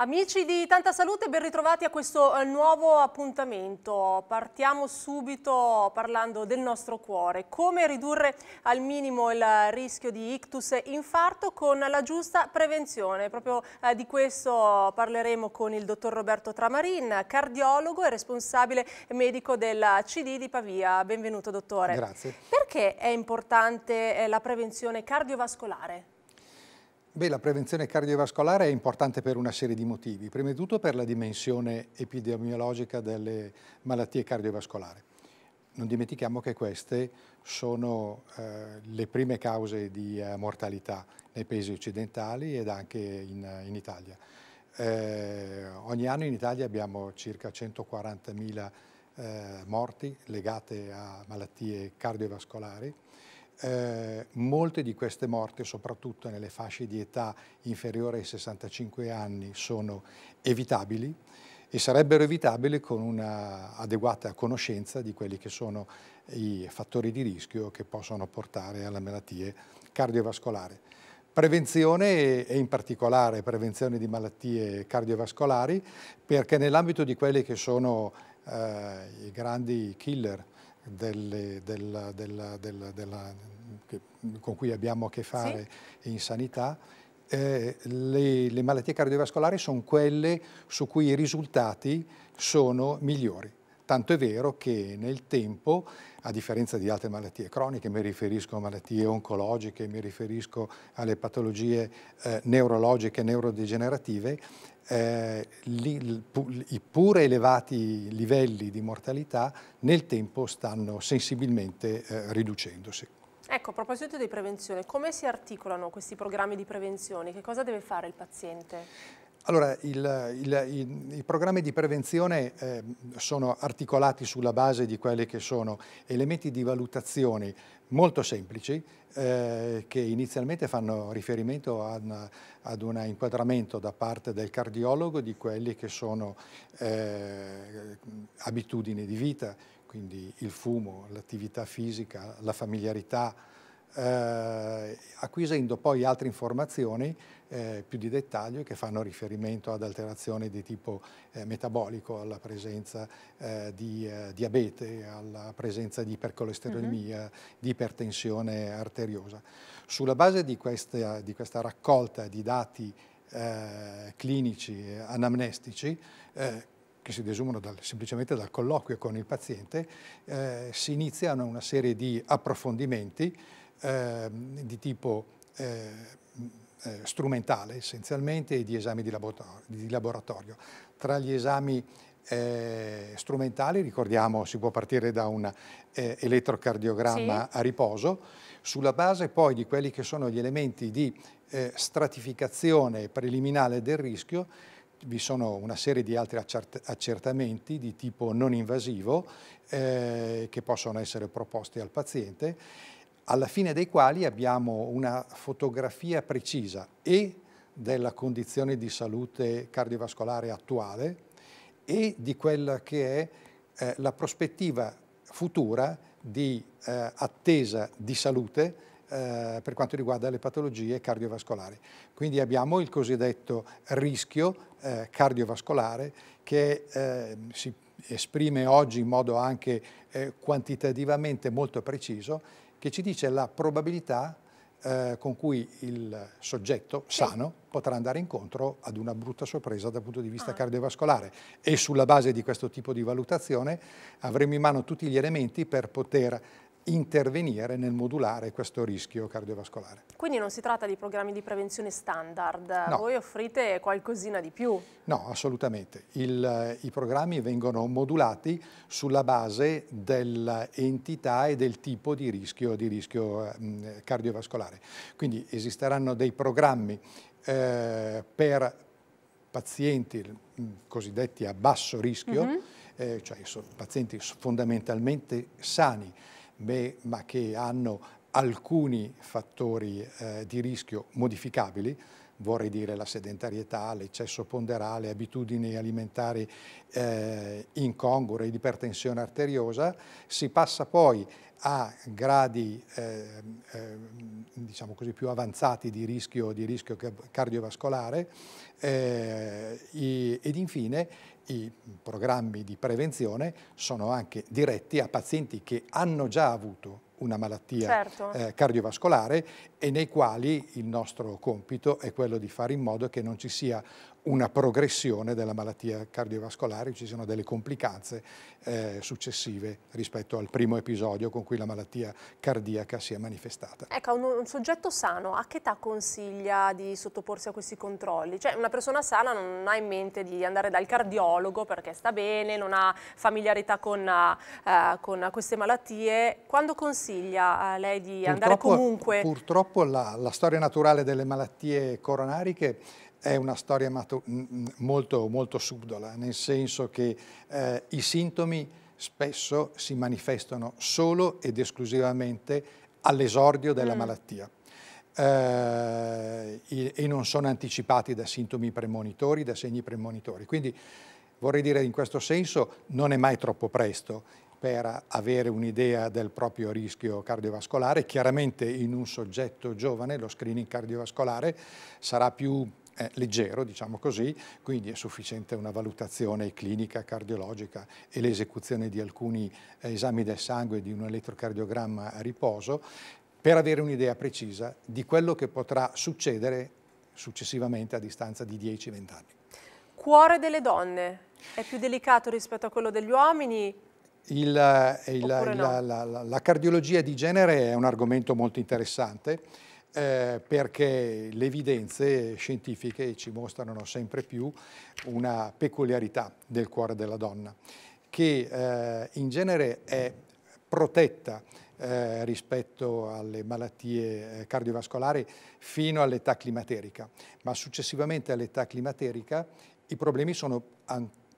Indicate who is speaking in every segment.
Speaker 1: Amici di Tanta Salute, ben ritrovati a questo eh, nuovo appuntamento. Partiamo subito parlando del nostro cuore. Come ridurre al minimo il rischio di ictus e infarto con la giusta prevenzione. Proprio eh, di questo parleremo con il dottor Roberto Tramarin, cardiologo e responsabile medico della CD di Pavia. Benvenuto dottore. Grazie. Perché è importante eh, la prevenzione cardiovascolare?
Speaker 2: Beh, la prevenzione cardiovascolare è importante per una serie di motivi. Prima di tutto per la dimensione epidemiologica delle malattie cardiovascolari. Non dimentichiamo che queste sono eh, le prime cause di eh, mortalità nei paesi occidentali ed anche in, in Italia. Eh, ogni anno in Italia abbiamo circa 140.000 eh, morti legate a malattie cardiovascolari eh, molte di queste morti, soprattutto nelle fasce di età inferiore ai 65 anni, sono evitabili e sarebbero evitabili con un'adeguata conoscenza di quelli che sono i fattori di rischio che possono portare alle malattie cardiovascolari. Prevenzione e in particolare prevenzione di malattie cardiovascolari perché nell'ambito di quelli che sono eh, i grandi killer delle, della, della, della, della che, con cui abbiamo a che fare sì. in sanità, eh, le, le malattie cardiovascolari sono quelle su cui i risultati sono migliori. Tanto è vero che nel tempo, a differenza di altre malattie croniche, mi riferisco a malattie oncologiche, mi riferisco alle patologie eh, neurologiche, neurodegenerative, eh, li, i pur elevati livelli di mortalità nel tempo stanno sensibilmente eh, riducendosi.
Speaker 1: Ecco, a proposito di prevenzione, come si articolano questi programmi di prevenzione? Che cosa deve fare il paziente?
Speaker 2: Allora, il, il, il, i, programmi di prevenzione eh, sono articolati sulla base di quelli che sono elementi di valutazione molto semplici eh, che inizialmente fanno riferimento una, ad un inquadramento da parte del cardiologo di quelli che sono eh, abitudini di vita, quindi il fumo, l'attività fisica, la familiarità, eh, acquisendo poi altre informazioni eh, più di dettaglio che fanno riferimento ad alterazioni di tipo eh, metabolico, alla presenza eh, di eh, diabete, alla presenza di ipercolesterolemia, mm -hmm. di ipertensione arteriosa. Sulla base di questa, di questa raccolta di dati eh, clinici anamnestici, che si desumano dal, semplicemente dal colloquio con il paziente, eh, si iniziano una serie di approfondimenti eh, di tipo eh, eh, strumentale essenzialmente e di esami di laboratorio. Di laboratorio. Tra gli esami eh, strumentali, ricordiamo si può partire da un eh, elettrocardiogramma sì. a riposo, sulla base poi di quelli che sono gli elementi di eh, stratificazione preliminare del rischio vi sono una serie di altri accertamenti di tipo non invasivo eh, che possono essere proposti al paziente, alla fine dei quali abbiamo una fotografia precisa e della condizione di salute cardiovascolare attuale e di quella che è eh, la prospettiva futura di eh, attesa di salute eh, per quanto riguarda le patologie cardiovascolari. Quindi abbiamo il cosiddetto rischio eh, cardiovascolare che eh, si esprime oggi in modo anche eh, quantitativamente molto preciso, che ci dice la probabilità eh, con cui il soggetto sano potrà andare incontro ad una brutta sorpresa dal punto di vista ah. cardiovascolare e sulla base di questo tipo di valutazione avremo in mano tutti gli elementi per poter intervenire nel modulare questo rischio cardiovascolare.
Speaker 1: Quindi non si tratta di programmi di prevenzione standard, no. voi offrite qualcosina di più?
Speaker 2: No, assolutamente. Il, eh, I programmi vengono modulati sulla base dell'entità e del tipo di rischio, di rischio eh, cardiovascolare. Quindi esisteranno dei programmi eh, per pazienti cosiddetti a basso rischio, mm -hmm. eh, cioè pazienti fondamentalmente sani, beh, ma che hanno alcuni fattori eh, di rischio modificabili, vorrei dire la sedentarietà, l'eccesso ponderale, abitudini alimentari eh, incongrue, l'ipertensione arteriosa, si passa poi a gradi eh, eh, diciamo così, più avanzati di rischio, di rischio cardiovascolare eh, i, ed infine i programmi di prevenzione sono anche diretti a pazienti che hanno già avuto una malattia certo. eh, cardiovascolare e nei quali il nostro compito è quello di fare in modo che non ci sia una progressione della malattia cardiovascolare, ci sono delle complicanze eh, successive rispetto al primo episodio con cui la malattia cardiaca si è manifestata.
Speaker 1: Ecco, un, un soggetto sano a che età consiglia di sottoporsi a questi controlli? Cioè una persona sana non ha in mente di andare dal cardiologo perché sta bene, non ha familiarità con, uh, con queste malattie, quando consiglia a eh, lei di purtroppo, andare comunque?
Speaker 2: Purtroppo la, la storia naturale delle malattie coronariche è una storia molto, molto subdola, nel senso che eh, i sintomi spesso si manifestano solo ed esclusivamente all'esordio della mm. malattia. Eh, e non sono anticipati da sintomi premonitori, da segni premonitori. Quindi vorrei dire in questo senso non è mai troppo presto per avere un'idea del proprio rischio cardiovascolare. Chiaramente in un soggetto giovane lo screening cardiovascolare sarà più è leggero, diciamo così, quindi è sufficiente una valutazione clinica cardiologica e l'esecuzione di alcuni eh, esami del sangue e di un elettrocardiogramma a riposo per avere un'idea precisa di quello che potrà succedere successivamente a distanza di 10-20 anni.
Speaker 1: Cuore delle donne è più delicato rispetto a quello degli uomini?
Speaker 2: Il, eh, il, la, no? la, la, la cardiologia di genere è un argomento molto interessante eh, perché le evidenze scientifiche ci mostrano sempre più una peculiarità del cuore della donna, che eh, in genere è protetta eh, rispetto alle malattie eh, cardiovascolari fino all'età climaterica, ma successivamente all'età climaterica i problemi sono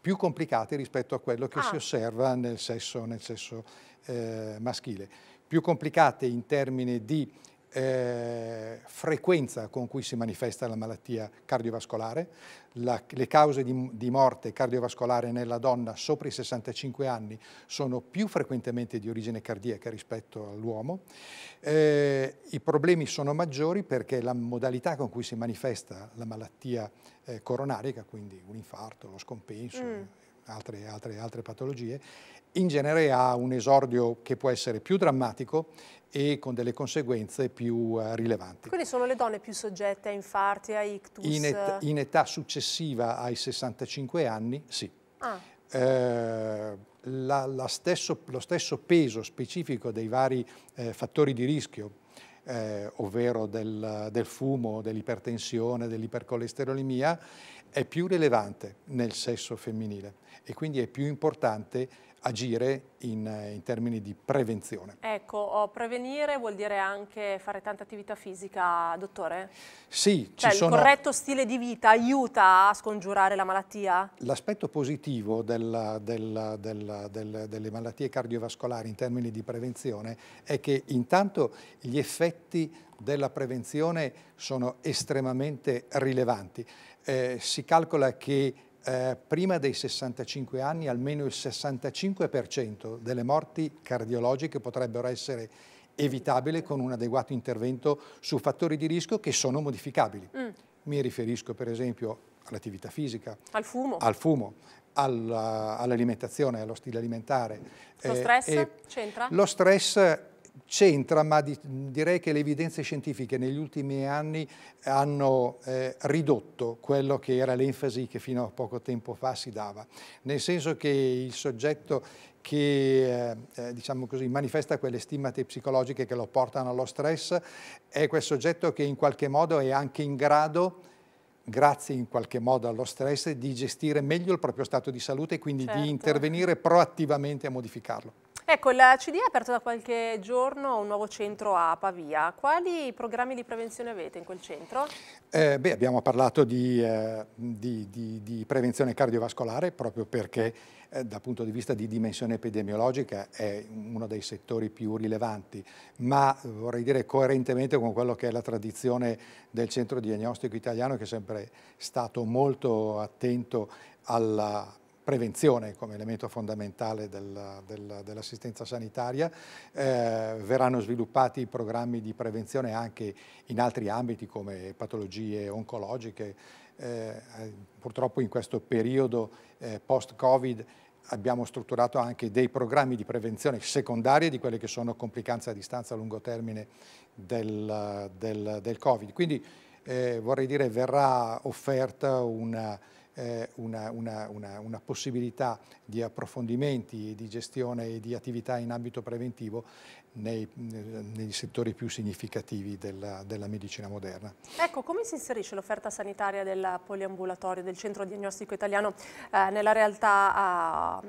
Speaker 2: più complicati rispetto a quello che ah. si osserva nel sesso, nel sesso eh, maschile, più complicate in termini di eh, frequenza con cui si manifesta la malattia cardiovascolare, la, le cause di, di, morte cardiovascolare nella donna sopra i 65 anni sono più frequentemente di origine cardiaca rispetto all'uomo, eh, i problemi sono maggiori perché la modalità con cui si manifesta la malattia eh, coronarica, quindi un infarto, lo scompenso, mm. Altre, altre, altre, patologie, in genere ha un esordio che può essere più drammatico e con delle conseguenze più eh, rilevanti.
Speaker 1: Quindi sono le donne più soggette a infarti, a ictus? In, et in
Speaker 2: età successiva ai 65 anni, sì. Ah. Eh, la, la stesso, lo stesso peso specifico dei vari eh, fattori di rischio, eh, ovvero del, del fumo, dell'ipertensione, dell'ipercolesterolemia, è più rilevante nel sesso femminile e quindi è più importante agire in, in, termini di prevenzione.
Speaker 1: Ecco, oh, prevenire vuol dire anche fare tanta attività fisica, dottore? Sì, cioè, sono... Il corretto stile di vita aiuta a scongiurare la malattia?
Speaker 2: L'aspetto positivo della, della, della, delle malattie cardiovascolari in termini di prevenzione è che intanto gli effetti della prevenzione sono estremamente rilevanti. Eh, si calcola che eh, prima dei 65 anni almeno il 65% delle morti cardiologiche potrebbero essere evitabili con un adeguato intervento su fattori di rischio che sono modificabili. Mm. Mi riferisco per esempio all'attività fisica,
Speaker 1: al fumo, al fumo
Speaker 2: all'alimentazione, all allo stile alimentare. Lo stress eh,
Speaker 1: c'entra? Lo
Speaker 2: stress c'entra, ma di, direi che le evidenze scientifiche negli ultimi anni hanno eh, ridotto quello che era l'enfasi che fino a poco tempo fa si dava, nel senso che il soggetto che eh, eh diciamo così, manifesta quelle stimmate psicologiche che lo portano allo stress è quel soggetto che in qualche modo è anche in grado grazie in qualche modo allo stress, di gestire meglio il proprio stato di salute e quindi certo. di intervenire proattivamente a modificarlo.
Speaker 1: Ecco, la CD ha aperto da qualche giorno un nuovo centro a Pavia. Quali programmi di prevenzione avete in quel centro?
Speaker 2: Eh, beh, abbiamo parlato di, eh, di, di, di, prevenzione cardiovascolare proprio perché eh, dal punto di vista di dimensione epidemiologica è uno dei settori più rilevanti, ma eh, vorrei dire coerentemente con quello che è la tradizione del centro diagnostico italiano che è sempre stato molto attento alla prevenzione come elemento fondamentale del, del, dell'assistenza sanitaria, eh, verranno sviluppati programmi di prevenzione anche in altri ambiti come patologie oncologiche, eh, eh purtroppo in questo periodo eh, post-Covid abbiamo strutturato anche dei programmi di prevenzione secondaria di quelle che sono complicanze a distanza a lungo termine del, del Covid. Quindi eh, vorrei dire verrà offerta una eh, una, una, una, una, possibilità di approfondimenti, e di gestione e di attività in ambito preventivo nei, eh, nei settori più significativi della, della, medicina moderna.
Speaker 1: Ecco, come si inserisce l'offerta sanitaria del poliambulatorio del Centro Diagnostico Italiano eh, nella realtà eh,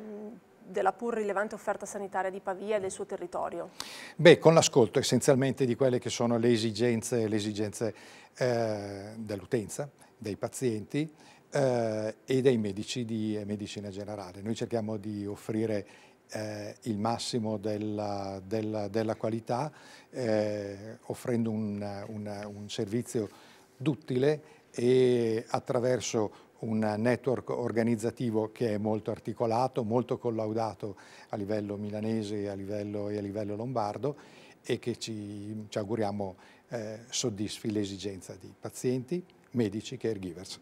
Speaker 1: della pur rilevante offerta sanitaria di Pavia e del suo territorio?
Speaker 2: Beh, con l'ascolto essenzialmente di quelle che sono le esigenze, le esigenze eh, dell'utenza, dei pazienti, eh, e dei medici di eh, medicina generale. Noi cerchiamo di offrire eh, il massimo della, della, della qualità, eh, offrendo un, un, un servizio duttile e attraverso un network organizzativo che è molto articolato, molto collaudato a livello milanese e a livello, e a livello lombardo e che ci, ci auguriamo eh, soddisfi l'esigenza di pazienti, medici, caregivers.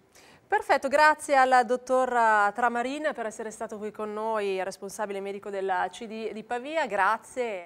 Speaker 1: Perfetto, grazie al dottor Tramarin per essere stato qui con noi, responsabile medico della CD di Pavia, grazie.